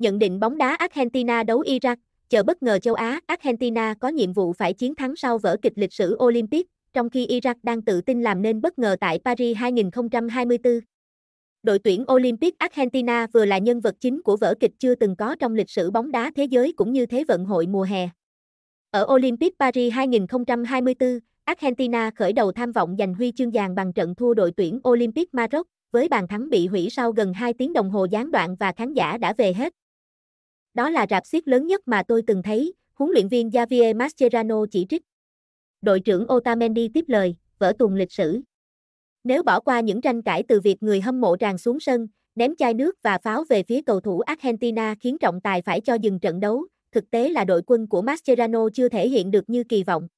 Nhận định bóng đá Argentina đấu Iraq, chờ bất ngờ châu Á, Argentina có nhiệm vụ phải chiến thắng sau vỡ kịch lịch sử Olympic, trong khi Iraq đang tự tin làm nên bất ngờ tại Paris 2024. Đội tuyển Olympic Argentina vừa là nhân vật chính của vở kịch chưa từng có trong lịch sử bóng đá thế giới cũng như thế vận hội mùa hè. Ở Olympic Paris 2024, Argentina khởi đầu tham vọng giành huy chương vàng bằng trận thua đội tuyển Olympic Maroc, với bàn thắng bị hủy sau gần 2 tiếng đồng hồ gián đoạn và khán giả đã về hết. Đó là rạp xiết lớn nhất mà tôi từng thấy, huấn luyện viên Javier Mascherano chỉ trích. Đội trưởng Otamendi tiếp lời, vỡ tuần lịch sử. Nếu bỏ qua những tranh cãi từ việc người hâm mộ tràn xuống sân, ném chai nước và pháo về phía cầu thủ Argentina khiến trọng tài phải cho dừng trận đấu, thực tế là đội quân của Mascherano chưa thể hiện được như kỳ vọng.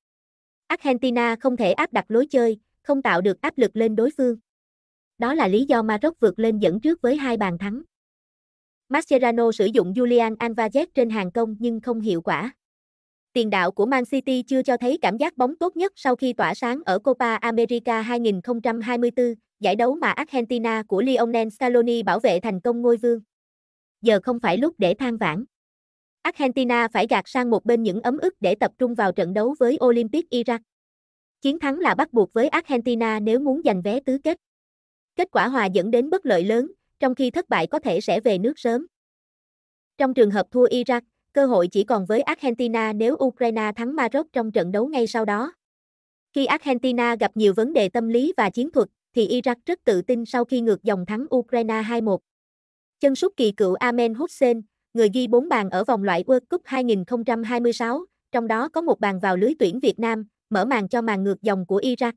Argentina không thể áp đặt lối chơi, không tạo được áp lực lên đối phương. Đó là lý do Maroc vượt lên dẫn trước với hai bàn thắng. Mascherano sử dụng Julian Alvarez trên hàng công nhưng không hiệu quả. Tiền đạo của Man City chưa cho thấy cảm giác bóng tốt nhất sau khi tỏa sáng ở Copa America 2024, giải đấu mà Argentina của Lionel Scaloni bảo vệ thành công ngôi vương. Giờ không phải lúc để than vãn. Argentina phải gạt sang một bên những ấm ức để tập trung vào trận đấu với Olympic Iraq. Chiến thắng là bắt buộc với Argentina nếu muốn giành vé tứ kết. Kết quả hòa dẫn đến bất lợi lớn, trong khi thất bại có thể sẽ về nước sớm. Trong trường hợp thua Iraq, cơ hội chỉ còn với Argentina nếu Ukraine thắng Maroc trong trận đấu ngay sau đó. Khi Argentina gặp nhiều vấn đề tâm lý và chiến thuật, thì Iraq rất tự tin sau khi ngược dòng thắng Ukraine 2-1. Chân sút kỳ cựu Amen Hussein, người ghi 4 bàn ở vòng loại World Cup 2026, trong đó có một bàn vào lưới tuyển Việt Nam, mở màn cho màn ngược dòng của Iraq.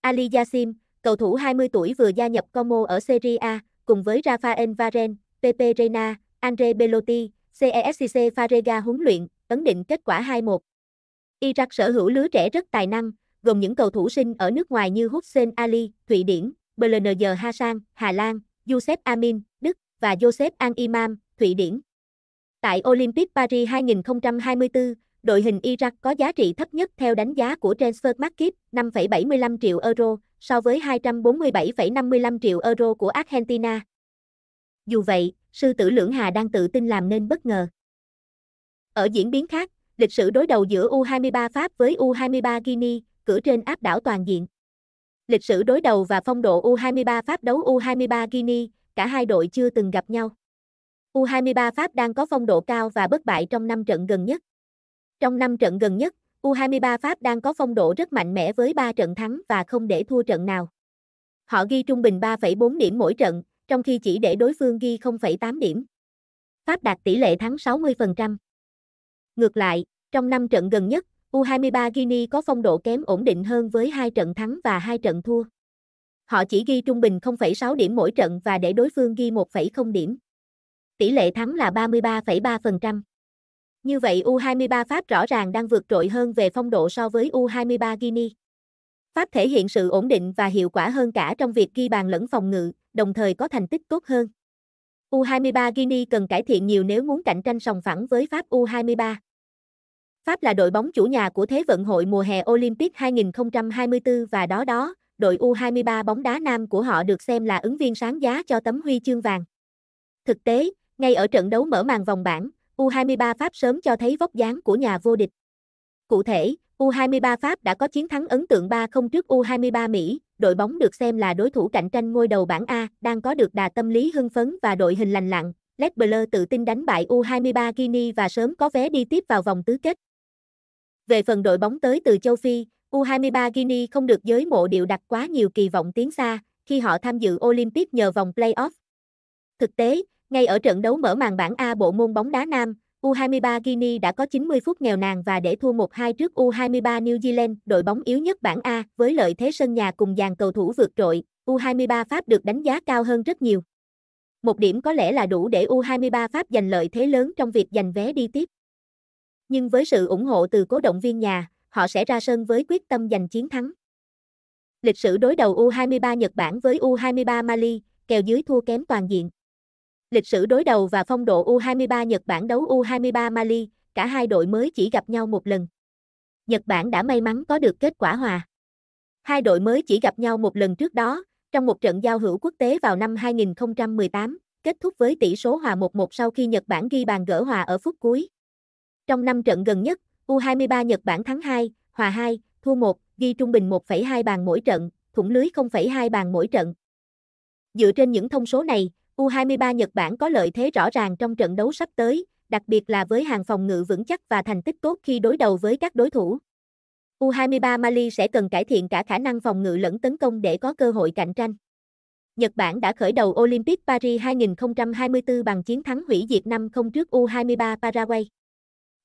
Ali Yassim, Cầu thủ 20 tuổi vừa gia nhập Como ở Serie A, cùng với Rafael Varane, Pepe Reina, Andre Belotti, CESCC Farega huấn luyện, ấn định kết quả 2-1. Iraq sở hữu lứa trẻ rất tài năng, gồm những cầu thủ sinh ở nước ngoài như Hussein Ali, Thụy Điển, Belner Hassan, Hà Lan, Youssef Amin, Đức và Joseph An Imam, Thụy Điển. Tại Olympic Paris 2024, đội hình Iraq có giá trị thấp nhất theo đánh giá của Transfer Market 5,75 triệu euro so với 247,55 triệu euro của Argentina. Dù vậy, sư tử Lưỡng Hà đang tự tin làm nên bất ngờ. Ở diễn biến khác, lịch sử đối đầu giữa U23 Pháp với U23 Guinea, cửa trên áp đảo toàn diện. Lịch sử đối đầu và phong độ U23 Pháp đấu U23 Guinea, cả hai đội chưa từng gặp nhau. U23 Pháp đang có phong độ cao và bất bại trong 5 trận gần nhất. Trong 5 trận gần nhất, U23 Pháp đang có phong độ rất mạnh mẽ với 3 trận thắng và không để thua trận nào. Họ ghi trung bình 3,4 điểm mỗi trận, trong khi chỉ để đối phương ghi 0,8 điểm. Pháp đạt tỷ lệ thắng 60%. Ngược lại, trong 5 trận gần nhất, U23 Guinea có phong độ kém ổn định hơn với 2 trận thắng và 2 trận thua. Họ chỉ ghi trung bình 0,6 điểm mỗi trận và để đối phương ghi 1,0 điểm. Tỷ lệ thắng là 33,3%. Như vậy U23 Pháp rõ ràng đang vượt trội hơn về phong độ so với U23 Guinea. Pháp thể hiện sự ổn định và hiệu quả hơn cả trong việc ghi bàn lẫn phòng ngự, đồng thời có thành tích tốt hơn. U23 Guinea cần cải thiện nhiều nếu muốn cạnh tranh sòng phẳng với Pháp U23. Pháp là đội bóng chủ nhà của Thế vận hội mùa hè Olympic 2024 và đó đó, đội U23 bóng đá nam của họ được xem là ứng viên sáng giá cho tấm huy chương vàng. Thực tế, ngay ở trận đấu mở màn vòng bảng, U23 Pháp sớm cho thấy vóc dáng của nhà vô địch. Cụ thể, U23 Pháp đã có chiến thắng ấn tượng 3-0 trước U23 Mỹ, đội bóng được xem là đối thủ cạnh tranh ngôi đầu bảng A, đang có được đà tâm lý hưng phấn và đội hình lành lặn. Les Bleus tự tin đánh bại U23 Guinea và sớm có vé đi tiếp vào vòng tứ kết. Về phần đội bóng tới từ châu Phi, U23 Guinea không được giới mộ điệu đặt quá nhiều kỳ vọng tiến xa khi họ tham dự Olympic nhờ vòng playoff. Thực tế, ngay ở trận đấu mở màn bảng A bộ môn bóng đá nam, U23 Guinea đã có 90 phút nghèo nàn và để thua 1-2 trước U23 New Zealand, đội bóng yếu nhất bảng A, với lợi thế sân nhà cùng dàn cầu thủ vượt trội, U23 Pháp được đánh giá cao hơn rất nhiều. Một điểm có lẽ là đủ để U23 Pháp giành lợi thế lớn trong việc giành vé đi tiếp. Nhưng với sự ủng hộ từ cố động viên nhà, họ sẽ ra sân với quyết tâm giành chiến thắng. Lịch sử đối đầu U23 Nhật Bản với U23 Mali, kèo dưới thua kém toàn diện. Lịch sử đối đầu và phong độ U23 Nhật Bản đấu U23 Mali, cả hai đội mới chỉ gặp nhau một lần. Nhật Bản đã may mắn có được kết quả hòa. Hai đội mới chỉ gặp nhau một lần trước đó, trong một trận giao hữu quốc tế vào năm 2018, kết thúc với tỷ số hòa 1-1 sau khi Nhật Bản ghi bàn gỡ hòa ở phút cuối. Trong năm trận gần nhất, U23 Nhật Bản thắng 2, hòa 2, thua 1, ghi trung bình 1,2 bàn mỗi trận, thủng lưới 0,2 bàn mỗi trận. Dựa trên những thông số này, U23 Nhật Bản có lợi thế rõ ràng trong trận đấu sắp tới, đặc biệt là với hàng phòng ngự vững chắc và thành tích tốt khi đối đầu với các đối thủ. U23 Mali sẽ cần cải thiện cả khả năng phòng ngự lẫn tấn công để có cơ hội cạnh tranh. Nhật Bản đã khởi đầu Olympic Paris 2024 bằng chiến thắng hủy diệt năm không trước U23 Paraguay.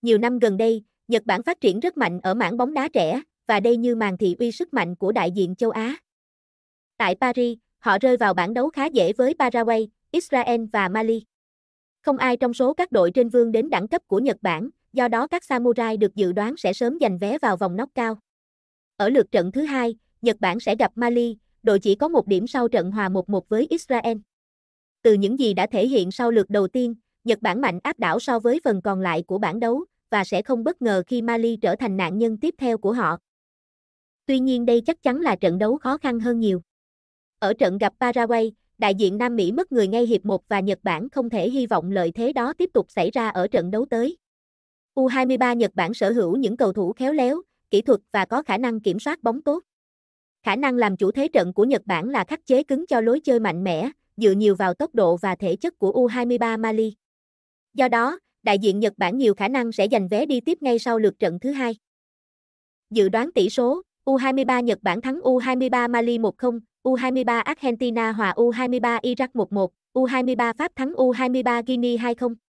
Nhiều năm gần đây, Nhật Bản phát triển rất mạnh ở mảng bóng đá trẻ, và đây như màn thị uy sức mạnh của đại diện châu Á. Tại Paris, họ rơi vào bảng đấu khá dễ với Paraguay, Israel và Mali. Không ai trong số các đội trên vương đến đẳng cấp của Nhật Bản, do đó các samurai được dự đoán sẽ sớm giành vé vào vòng nóc cao. Ở lượt trận thứ hai, Nhật Bản sẽ gặp Mali, đội chỉ có một điểm sau trận hòa 1-1 với Israel. Từ những gì đã thể hiện sau lượt đầu tiên, Nhật Bản mạnh áp đảo so với phần còn lại của bảng đấu và sẽ không bất ngờ khi Mali trở thành nạn nhân tiếp theo của họ. Tuy nhiên đây chắc chắn là trận đấu khó khăn hơn nhiều. Ở trận gặp Paraguay, đại diện Nam Mỹ mất người ngay hiệp 1 và Nhật Bản không thể hy vọng lợi thế đó tiếp tục xảy ra ở trận đấu tới. U23 Nhật Bản sở hữu những cầu thủ khéo léo, kỹ thuật và có khả năng kiểm soát bóng tốt. Khả năng làm chủ thế trận của Nhật Bản là khắc chế cứng cho lối chơi mạnh mẽ, dựa nhiều vào tốc độ và thể chất của U23 Mali. Do đó, đại diện Nhật Bản nhiều khả năng sẽ giành vé đi tiếp ngay sau lượt trận thứ hai. Dự đoán tỷ số U23 Nhật Bản thắng U23 Mali 1-0, U23 Argentina hòa U23 Iraq 1-1, U23 Pháp thắng U23 Guinea 2-0.